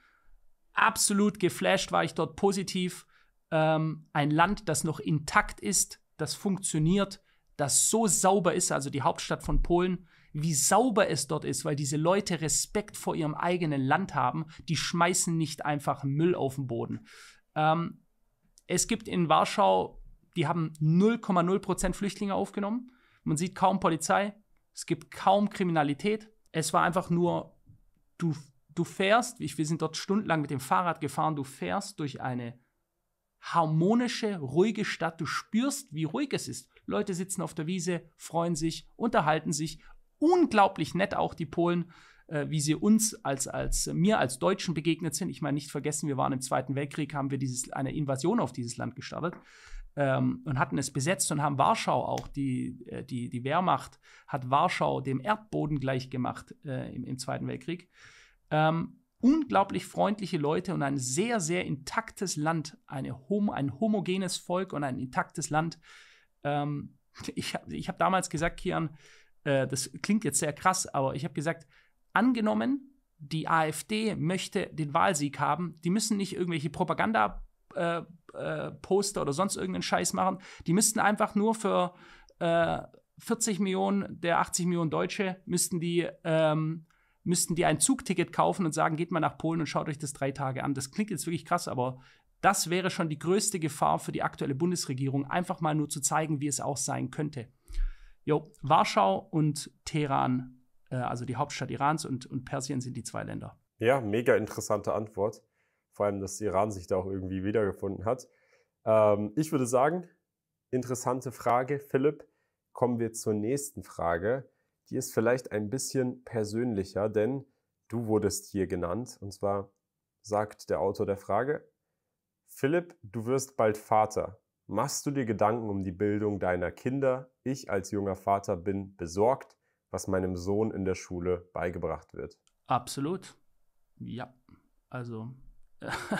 Absolut geflasht war ich dort positiv ähm, ein Land, das noch intakt ist, das funktioniert, das so sauber ist, also die Hauptstadt von Polen, wie sauber es dort ist, weil diese Leute Respekt vor ihrem eigenen Land haben, die schmeißen nicht einfach Müll auf den Boden. Ähm, es gibt in Warschau, die haben 0,0 Flüchtlinge aufgenommen. Man sieht kaum Polizei, es gibt kaum Kriminalität. Es war einfach nur, du, du fährst, wir sind dort stundenlang mit dem Fahrrad gefahren, du fährst durch eine harmonische, ruhige Stadt. Du spürst, wie ruhig es ist. Leute sitzen auf der Wiese, freuen sich, unterhalten sich. Unglaublich nett auch die Polen, äh, wie sie uns als, als äh, mir als Deutschen begegnet sind. Ich meine, nicht vergessen, wir waren im Zweiten Weltkrieg, haben wir dieses, eine Invasion auf dieses Land gestartet ähm, und hatten es besetzt und haben Warschau auch, die, äh, die, die Wehrmacht hat Warschau dem Erdboden gleichgemacht äh, im, im Zweiten Weltkrieg. Ähm, unglaublich freundliche Leute und ein sehr, sehr intaktes Land, eine hom ein homogenes Volk und ein intaktes Land. Ähm, ich habe ich hab damals gesagt, Kian, äh, das klingt jetzt sehr krass, aber ich habe gesagt, angenommen, die AfD möchte den Wahlsieg haben, die müssen nicht irgendwelche Propaganda äh, äh, Poster oder sonst irgendeinen Scheiß machen. Die müssten einfach nur für äh, 40 Millionen der 80 Millionen Deutsche müssten die ähm, müssten die ein Zugticket kaufen und sagen, geht mal nach Polen und schaut euch das drei Tage an. Das klingt jetzt wirklich krass, aber das wäre schon die größte Gefahr für die aktuelle Bundesregierung, einfach mal nur zu zeigen, wie es auch sein könnte. Jo, Warschau und Teheran, äh, also die Hauptstadt Irans und, und Persien sind die zwei Länder.
Ja, mega interessante Antwort. Vor allem, dass Iran sich da auch irgendwie wiedergefunden hat. Ähm, ich würde sagen, interessante Frage, Philipp. Kommen wir zur nächsten Frage die ist vielleicht ein bisschen persönlicher, denn du wurdest hier genannt. Und zwar sagt der Autor der Frage, Philipp, du wirst bald Vater. Machst du dir Gedanken um die Bildung deiner Kinder? Ich als junger Vater bin besorgt, was meinem Sohn in der Schule beigebracht wird.
Absolut. Ja, also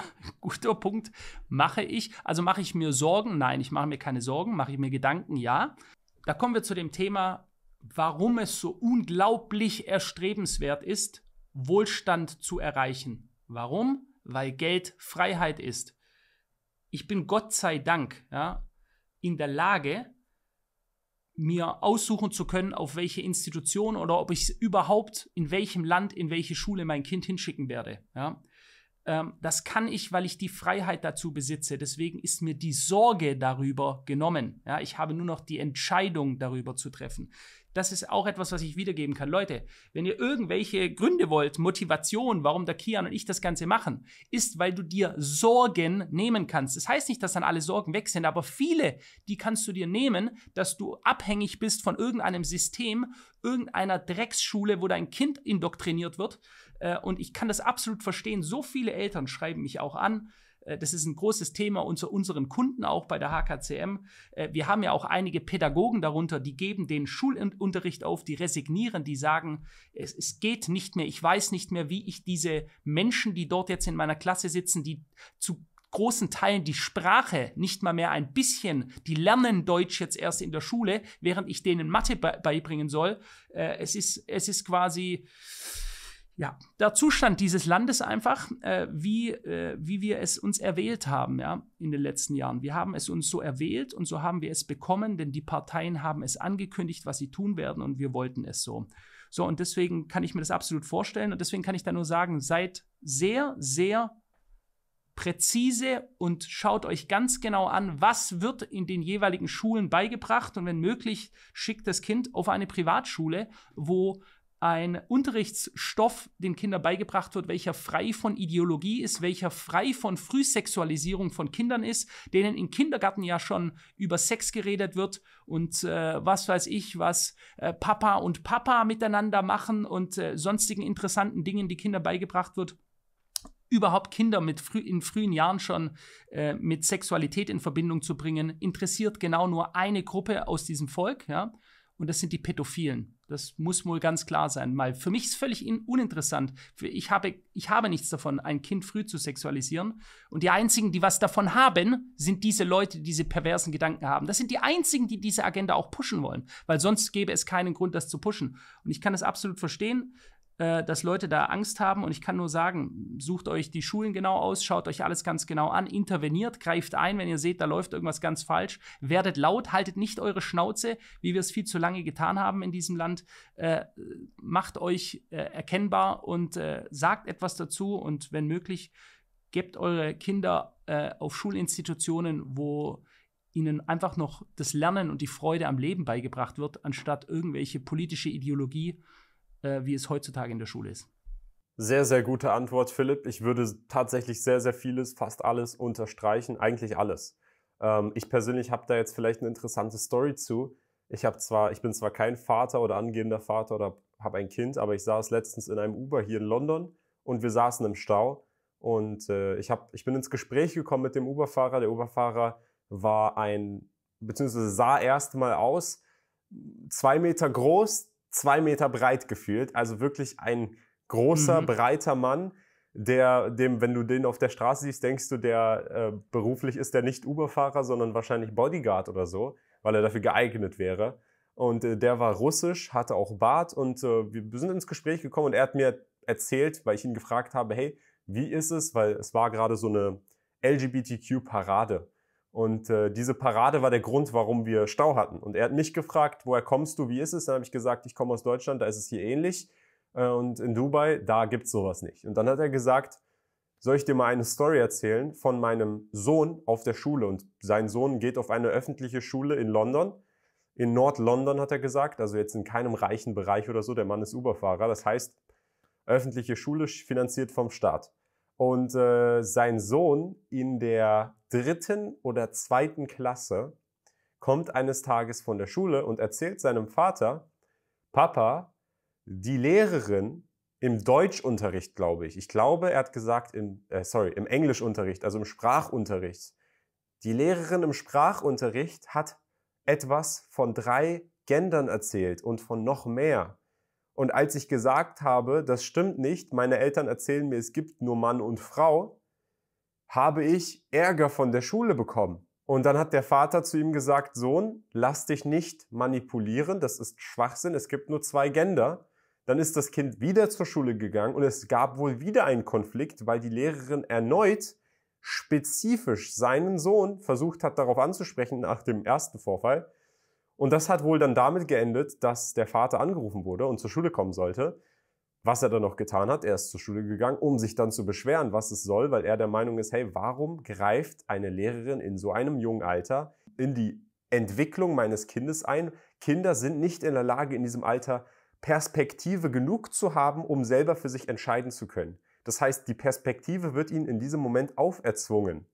guter Punkt. Mache ich, also mache ich mir Sorgen? Nein, ich mache mir keine Sorgen. Mache ich mir Gedanken? Ja. Da kommen wir zu dem Thema, warum es so unglaublich erstrebenswert ist, Wohlstand zu erreichen. Warum? Weil Geld Freiheit ist. Ich bin Gott sei Dank ja, in der Lage, mir aussuchen zu können, auf welche Institution oder ob ich überhaupt in welchem Land, in welche Schule mein Kind hinschicken werde. Ja. Ähm, das kann ich, weil ich die Freiheit dazu besitze. Deswegen ist mir die Sorge darüber genommen. Ja, ich habe nur noch die Entscheidung darüber zu treffen. Das ist auch etwas, was ich wiedergeben kann. Leute, wenn ihr irgendwelche Gründe wollt, Motivation, warum der Kian und ich das Ganze machen, ist, weil du dir Sorgen nehmen kannst. Das heißt nicht, dass dann alle Sorgen weg sind, aber viele, die kannst du dir nehmen, dass du abhängig bist von irgendeinem System, irgendeiner Drecksschule, wo dein Kind indoktriniert wird, äh, und ich kann das absolut verstehen. So viele Eltern schreiben mich auch an. Äh, das ist ein großes Thema unter unseren Kunden auch bei der HKCM. Äh, wir haben ja auch einige Pädagogen darunter, die geben den Schulunterricht auf, die resignieren, die sagen, es, es geht nicht mehr, ich weiß nicht mehr, wie ich diese Menschen, die dort jetzt in meiner Klasse sitzen, die zu großen Teilen die Sprache nicht mal mehr ein bisschen. Die lernen Deutsch jetzt erst in der Schule, während ich denen Mathe beibringen soll. es, ist, es ist quasi ja, der Zustand dieses Landes einfach, äh, wie, äh, wie wir es uns erwählt haben, ja, in den letzten Jahren. Wir haben es uns so erwählt und so haben wir es bekommen, denn die Parteien haben es angekündigt, was sie tun werden und wir wollten es so. So, und deswegen kann ich mir das absolut vorstellen und deswegen kann ich da nur sagen, seid sehr, sehr präzise und schaut euch ganz genau an, was wird in den jeweiligen Schulen beigebracht und wenn möglich, schickt das Kind auf eine Privatschule, wo ein Unterrichtsstoff den Kindern beigebracht wird, welcher frei von Ideologie ist, welcher frei von Frühsexualisierung von Kindern ist, denen im Kindergarten ja schon über Sex geredet wird und äh, was weiß ich, was äh, Papa und Papa miteinander machen und äh, sonstigen interessanten Dingen, die Kinder beigebracht wird überhaupt Kinder mit frü in frühen Jahren schon äh, mit Sexualität in Verbindung zu bringen, interessiert genau nur eine Gruppe aus diesem Volk, ja, und das sind die Pädophilen. Das muss wohl ganz klar sein, weil für mich ist völlig uninteressant. Ich habe, ich habe nichts davon, ein Kind früh zu sexualisieren. Und die einzigen, die was davon haben, sind diese Leute, die diese perversen Gedanken haben. Das sind die einzigen, die diese Agenda auch pushen wollen, weil sonst gäbe es keinen Grund, das zu pushen. Und ich kann das absolut verstehen. Äh, dass Leute da Angst haben. Und ich kann nur sagen, sucht euch die Schulen genau aus, schaut euch alles ganz genau an, interveniert, greift ein, wenn ihr seht, da läuft irgendwas ganz falsch. Werdet laut, haltet nicht eure Schnauze, wie wir es viel zu lange getan haben in diesem Land. Äh, macht euch äh, erkennbar und äh, sagt etwas dazu. Und wenn möglich, gebt eure Kinder äh, auf Schulinstitutionen, wo ihnen einfach noch das Lernen und die Freude am Leben beigebracht wird, anstatt irgendwelche politische Ideologie äh, wie es heutzutage in der Schule ist?
Sehr, sehr gute Antwort, Philipp. Ich würde tatsächlich sehr, sehr vieles, fast alles unterstreichen, eigentlich alles. Ähm, ich persönlich habe da jetzt vielleicht eine interessante Story zu. Ich zwar, ich bin zwar kein Vater oder angehender Vater oder habe ein Kind, aber ich saß letztens in einem Uber hier in London und wir saßen im Stau und äh, ich habe, ich bin ins Gespräch gekommen mit dem Uberfahrer. Der Uberfahrer war ein beziehungsweise sah erst mal aus zwei Meter groß, zwei Meter breit gefühlt. Also wirklich ein großer, mhm. breiter Mann, der dem, wenn du den auf der Straße siehst, denkst du, der äh, beruflich ist der nicht Uberfahrer, sondern wahrscheinlich Bodyguard oder so, weil er dafür geeignet wäre. Und äh, der war russisch, hatte auch Bart und äh, wir sind ins Gespräch gekommen und er hat mir erzählt, weil ich ihn gefragt habe, hey, wie ist es? Weil es war gerade so eine LGBTQ-Parade. Und äh, diese Parade war der Grund, warum wir Stau hatten. Und er hat mich gefragt, woher kommst du, wie ist es? Dann habe ich gesagt, ich komme aus Deutschland, da ist es hier ähnlich. Äh, und in Dubai, da gibt es sowas nicht. Und dann hat er gesagt, soll ich dir mal eine Story erzählen von meinem Sohn auf der Schule? Und sein Sohn geht auf eine öffentliche Schule in London. In Nord-London hat er gesagt, also jetzt in keinem reichen Bereich oder so. Der Mann ist Uberfahrer. Das heißt, öffentliche Schule finanziert vom Staat und äh, sein Sohn in der dritten oder zweiten Klasse kommt eines Tages von der Schule und erzählt seinem Vater, Papa, die Lehrerin im Deutschunterricht, glaube ich, ich glaube, er hat gesagt, im, äh, sorry, im Englischunterricht, also im Sprachunterricht, die Lehrerin im Sprachunterricht hat etwas von drei Gendern erzählt und von noch mehr. Und als ich gesagt habe, das stimmt nicht, meine Eltern erzählen mir, es gibt nur Mann und Frau, habe ich Ärger von der Schule bekommen. Und dann hat der Vater zu ihm gesagt, Sohn, lass dich nicht manipulieren, das ist Schwachsinn, es gibt nur zwei Gender. Dann ist das Kind wieder zur Schule gegangen und es gab wohl wieder einen Konflikt, weil die Lehrerin erneut spezifisch seinen Sohn versucht hat, darauf anzusprechen nach dem ersten Vorfall und das hat wohl dann damit geendet, dass der Vater angerufen wurde und zur Schule kommen sollte. Was er dann noch getan hat, er ist zur Schule gegangen, um sich dann zu beschweren, was es soll, weil er der Meinung ist, hey, warum greift eine Lehrerin in so einem jungen Alter in die Entwicklung meines Kindes ein? Kinder sind nicht in der Lage, in diesem Alter Perspektive genug zu haben, um selber für sich entscheiden zu können. Das heißt, die Perspektive wird ihnen in diesem Moment auferzwungen.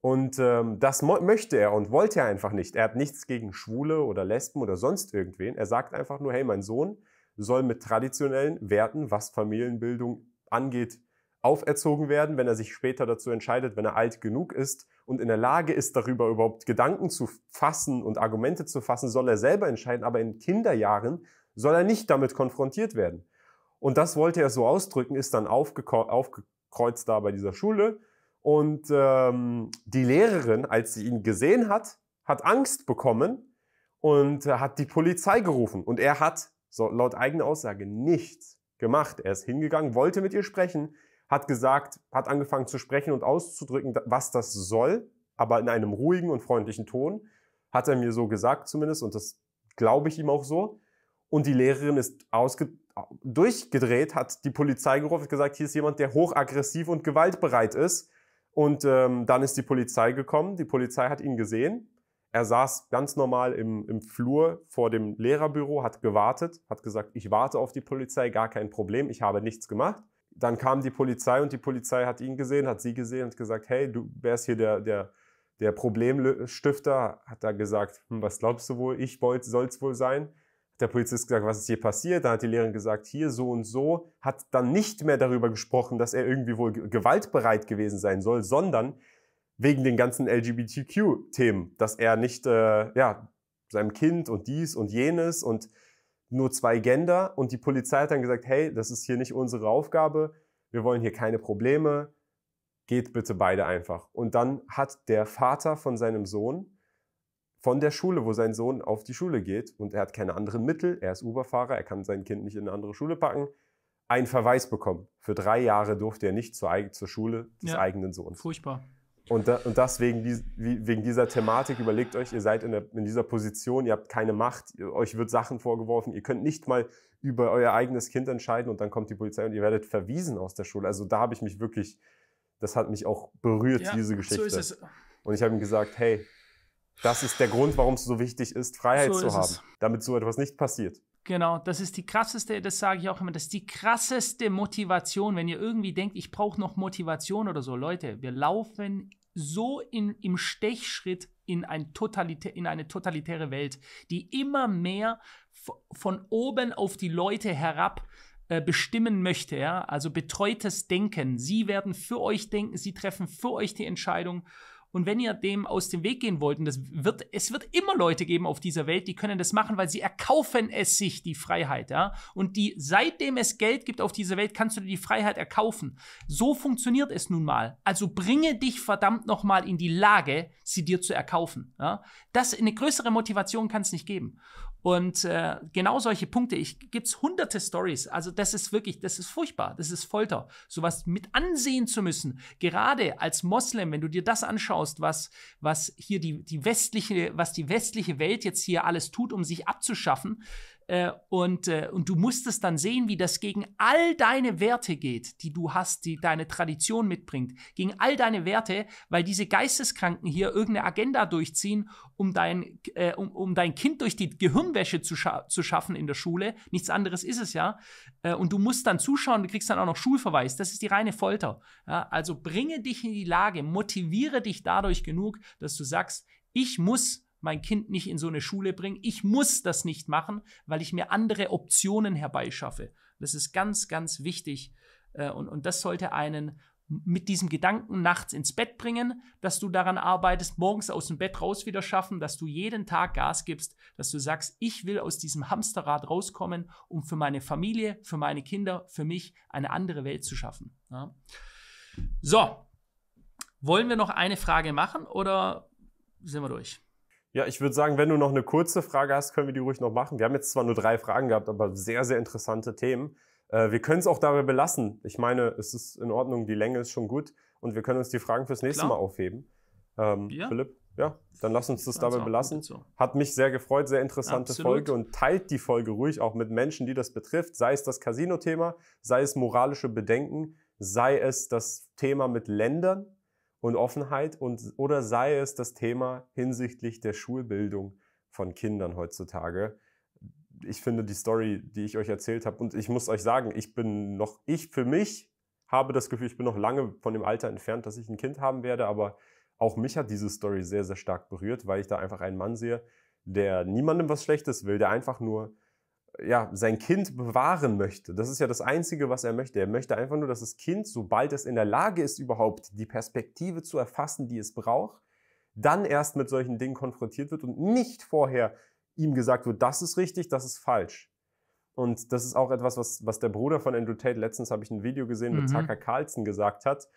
Und ähm, das möchte er und wollte er einfach nicht. Er hat nichts gegen Schwule oder Lesben oder sonst irgendwen. Er sagt einfach nur, hey, mein Sohn soll mit traditionellen Werten, was Familienbildung angeht, auferzogen werden, wenn er sich später dazu entscheidet, wenn er alt genug ist und in der Lage ist, darüber überhaupt Gedanken zu fassen und Argumente zu fassen, soll er selber entscheiden, aber in Kinderjahren soll er nicht damit konfrontiert werden. Und das wollte er so ausdrücken, ist dann aufgekreuzt da bei dieser Schule und ähm, die Lehrerin, als sie ihn gesehen hat, hat Angst bekommen und hat die Polizei gerufen. Und er hat, so laut eigener Aussage, nichts gemacht. Er ist hingegangen, wollte mit ihr sprechen, hat gesagt, hat angefangen zu sprechen und auszudrücken, was das soll, aber in einem ruhigen und freundlichen Ton. Hat er mir so gesagt zumindest und das glaube ich ihm auch so. Und die Lehrerin ist ausge durchgedreht, hat die Polizei gerufen, gesagt, hier ist jemand, der hochaggressiv und gewaltbereit ist und ähm, dann ist die Polizei gekommen. Die Polizei hat ihn gesehen. Er saß ganz normal im, im Flur vor dem Lehrerbüro, hat gewartet, hat gesagt, ich warte auf die Polizei, gar kein Problem, ich habe nichts gemacht. Dann kam die Polizei und die Polizei hat ihn gesehen, hat sie gesehen und gesagt, hey, du wärst hier der, der, der Problemstifter. Hat da gesagt, hm, was glaubst du wohl, ich soll es wohl sein der Polizist gesagt, was ist hier passiert? Dann hat die Lehrerin gesagt, hier so und so, hat dann nicht mehr darüber gesprochen, dass er irgendwie wohl gewaltbereit gewesen sein soll, sondern wegen den ganzen LGBTQ-Themen, dass er nicht, äh, ja, seinem Kind und dies und jenes und nur zwei Gender und die Polizei hat dann gesagt, hey, das ist hier nicht unsere Aufgabe, wir wollen hier keine Probleme, geht bitte beide einfach. Und dann hat der Vater von seinem Sohn von der Schule, wo sein Sohn auf die Schule geht und er hat keine anderen Mittel, er ist Uberfahrer, er kann sein Kind nicht in eine andere Schule packen, einen Verweis bekommen. Für drei Jahre durfte er nicht zur, zur Schule des ja, eigenen Sohns. Furchtbar. Und, da, und das wegen, dies, wegen, dieser Thematik, überlegt euch, ihr seid in, der, in dieser Position, ihr habt keine Macht, euch wird Sachen vorgeworfen, ihr könnt nicht mal über euer eigenes Kind entscheiden und dann kommt die Polizei und ihr werdet verwiesen aus der Schule. Also da habe ich mich wirklich, das hat mich auch berührt, ja, diese Geschichte. So ist es. Und ich habe ihm gesagt, hey, das ist der Grund, warum es so wichtig ist, Freiheit so zu ist haben, es. damit so etwas nicht passiert.
Genau, das ist die krasseste, das sage ich auch immer, das ist die krasseste Motivation, wenn ihr irgendwie denkt, ich brauche noch Motivation oder so. Leute, wir laufen so in, im Stechschritt in, ein totalitä in eine totalitäre Welt, die immer mehr von oben auf die Leute herab äh, bestimmen möchte, ja? also betreutes Denken. Sie werden für euch denken, sie treffen für euch die Entscheidung und wenn ihr dem aus dem Weg gehen wollt, und das wird, es wird immer Leute geben auf dieser Welt, die können das machen, weil sie erkaufen es sich, die Freiheit, ja. Und die, seitdem es Geld gibt auf dieser Welt, kannst du dir die Freiheit erkaufen. So funktioniert es nun mal. Also bringe dich verdammt nochmal in die Lage, sie dir zu erkaufen, ja. Das, eine größere Motivation kann es nicht geben. Und äh, genau solche Punkte, ich gibt's hunderte Stories. Also das ist wirklich, das ist furchtbar, das ist Folter, sowas mit ansehen zu müssen. Gerade als Moslem, wenn du dir das anschaust, was was hier die die westliche, was die westliche Welt jetzt hier alles tut, um sich abzuschaffen, äh, und, äh, und du musstest dann sehen, wie das gegen all deine Werte geht, die du hast, die deine Tradition mitbringt, gegen all deine Werte, weil diese Geisteskranken hier irgendeine Agenda durchziehen, um dein, äh, um, um dein Kind durch die Gehirnwäsche zu, scha zu schaffen in der Schule. Nichts anderes ist es ja. Äh, und du musst dann zuschauen, du kriegst dann auch noch Schulverweis. Das ist die reine Folter. Ja, also bringe dich in die Lage, motiviere dich dadurch genug, dass du sagst, ich muss mein Kind nicht in so eine Schule bringen. Ich muss das nicht machen, weil ich mir andere Optionen herbeischaffe. Das ist ganz, ganz wichtig. Äh, und, und das sollte einen mit diesem Gedanken nachts ins Bett bringen, dass du daran arbeitest, morgens aus dem Bett raus wieder schaffen, dass du jeden Tag Gas gibst, dass du sagst, ich will aus diesem Hamsterrad rauskommen, um für meine Familie, für meine Kinder, für mich eine andere Welt zu schaffen. Ja. So, wollen wir noch eine Frage machen oder sind wir durch?
Ja, ich würde sagen, wenn du noch eine kurze Frage hast, können wir die ruhig noch machen. Wir haben jetzt zwar nur drei Fragen gehabt, aber sehr, sehr interessante Themen. Äh, wir können es auch dabei belassen. Ich meine, es ist in Ordnung, die Länge ist schon gut und wir können uns die Fragen fürs nächste Klar. Mal aufheben. Ähm, ja. Philipp, ja, dann lass uns das also, dabei belassen. So. Hat mich sehr gefreut, sehr interessante Absolut. Folge und teilt die Folge ruhig auch mit Menschen, die das betrifft, sei es das Casino-Thema, sei es moralische Bedenken, sei es das Thema mit Ländern, und Offenheit und oder sei es das Thema hinsichtlich der Schulbildung von Kindern heutzutage. Ich finde die Story, die ich euch erzählt habe, und ich muss euch sagen, ich bin noch, ich für mich habe das Gefühl, ich bin noch lange von dem Alter entfernt, dass ich ein Kind haben werde, aber auch mich hat diese Story sehr, sehr stark berührt, weil ich da einfach einen Mann sehe, der niemandem was Schlechtes will, der einfach nur ja, sein Kind bewahren möchte. Das ist ja das Einzige, was er möchte. Er möchte einfach nur, dass das Kind, sobald es in der Lage ist, überhaupt die Perspektive zu erfassen, die es braucht, dann erst mit solchen Dingen konfrontiert wird und nicht vorher ihm gesagt wird, das ist richtig, das ist falsch. Und das ist auch etwas, was, was der Bruder von Andrew Tate, letztens habe ich ein Video gesehen, mhm. mit Tucker Carlson gesagt hat.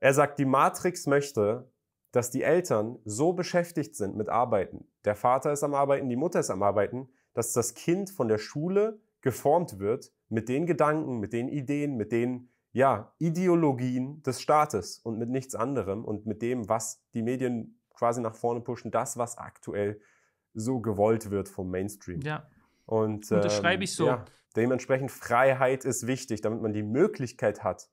Er sagt, die Matrix möchte, dass die Eltern so beschäftigt sind mit Arbeiten. Der Vater ist am Arbeiten, die Mutter ist am Arbeiten, dass das Kind von der Schule geformt wird mit den Gedanken, mit den Ideen, mit den ja, Ideologien des Staates und mit nichts anderem und mit dem, was die Medien quasi nach vorne pushen, das, was aktuell so gewollt wird vom Mainstream. Ja. Und, und das ähm, schreibe ich so. Ja, dementsprechend Freiheit ist wichtig, damit man die Möglichkeit hat,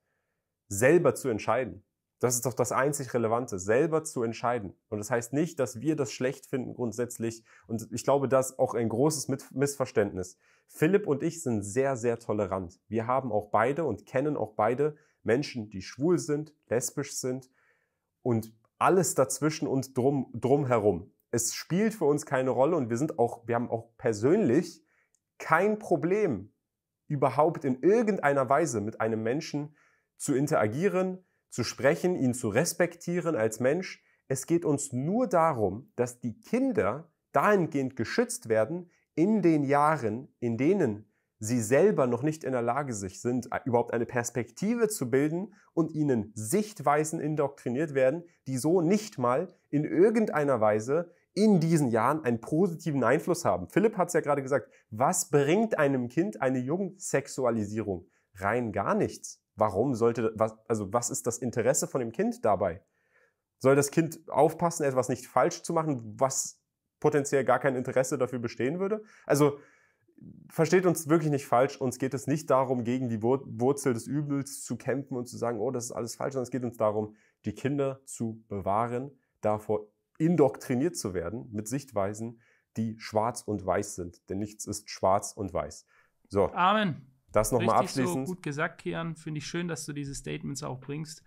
selber zu entscheiden. Das ist doch das einzig Relevante, selber zu entscheiden. Und das heißt nicht, dass wir das schlecht finden grundsätzlich. Und ich glaube, das ist auch ein großes Missverständnis. Philipp und ich sind sehr, sehr tolerant. Wir haben auch beide und kennen auch beide Menschen, die schwul sind, lesbisch sind und alles dazwischen und drum, drumherum. Es spielt für uns keine Rolle und wir sind auch, wir haben auch persönlich kein Problem, überhaupt in irgendeiner Weise mit einem Menschen zu interagieren, zu sprechen, ihn zu respektieren als Mensch. Es geht uns nur darum, dass die Kinder dahingehend geschützt werden in den Jahren, in denen sie selber noch nicht in der Lage sich sind, äh, überhaupt eine Perspektive zu bilden und ihnen Sichtweisen indoktriniert werden, die so nicht mal in irgendeiner Weise in diesen Jahren einen positiven Einfluss haben. Philipp hat es ja gerade gesagt, was bringt einem Kind eine Jugendsexualisierung? Rein gar nichts. Warum sollte, was, also was ist das Interesse von dem Kind dabei? Soll das Kind aufpassen, etwas nicht falsch zu machen, was potenziell gar kein Interesse dafür bestehen würde? Also versteht uns wirklich nicht falsch, uns geht es nicht darum, gegen die Wurzel des Übels zu kämpfen und zu sagen, oh, das ist alles falsch, sondern es geht uns darum, die Kinder zu bewahren, davor indoktriniert zu werden mit Sichtweisen, die schwarz und weiß sind. Denn nichts ist schwarz und weiß. So. Amen.
Das nochmal abschließend. So gut gesagt, Kian. Finde ich schön, dass du diese Statements auch bringst.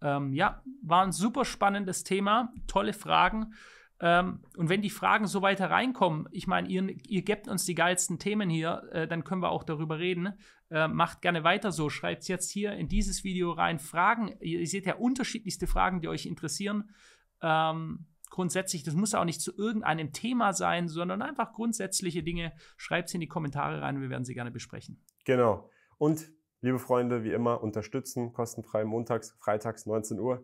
Ähm, ja, war ein super spannendes Thema, tolle Fragen. Ähm, und wenn die Fragen so weiter reinkommen, ich meine, ihr, ihr gebt uns die geilsten Themen hier, äh, dann können wir auch darüber reden. Äh, macht gerne weiter so. Schreibt jetzt hier in dieses Video rein Fragen. Ihr, ihr seht ja unterschiedlichste Fragen, die euch interessieren. Ähm, grundsätzlich, das muss auch nicht zu irgendeinem Thema sein, sondern einfach grundsätzliche Dinge. Schreibt sie in die Kommentare rein, und wir werden sie gerne besprechen.
Genau. Und liebe Freunde, wie immer, unterstützen kostenfrei montags, freitags 19 Uhr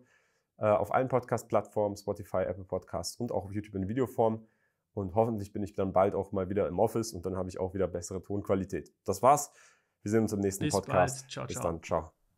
äh, auf allen Podcast-Plattformen, Spotify, Apple Podcasts und auch auf YouTube in Videoform. Und hoffentlich bin ich dann bald auch mal wieder im Office und dann habe ich auch wieder bessere Tonqualität. Das war's. Wir sehen uns im nächsten Bis Podcast. Ciao, Bis ciao. dann. Ciao.